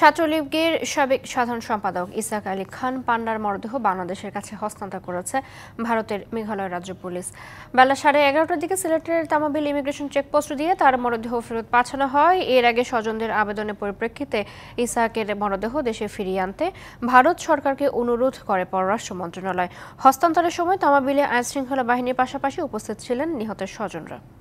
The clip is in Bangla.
ছাত্রলীগের সাবেক সাধারণ সম্পাদক ইসাক আলী খান পান্ডার মরদেহ বাংলাদেশের কাছে হস্তান্তর করেছে ভারতের মেঘালয় রাজ্য পুলিশ বেলা সাড়ে এগারোটার দিকে সিলেটের তামাবিল ইমিগ্রেশন চেকপোস্ট দিয়ে তার মরদেহ ফেরত পাঠানো হয় এর আগে স্বজনদের আবেদনের পরিপ্রেক্ষিতে ইসাকের মরদেহ দেশে ফিরিয়ে আনতে ভারত সরকারকে অনুরোধ করে পররাষ্ট্র মন্ত্রণালয় হস্তান্তরের সময় তামাবিলে আইনশৃঙ্খলা বাহিনীর পাশাপাশি উপস্থিত ছিলেন নিহতের স্বজনরা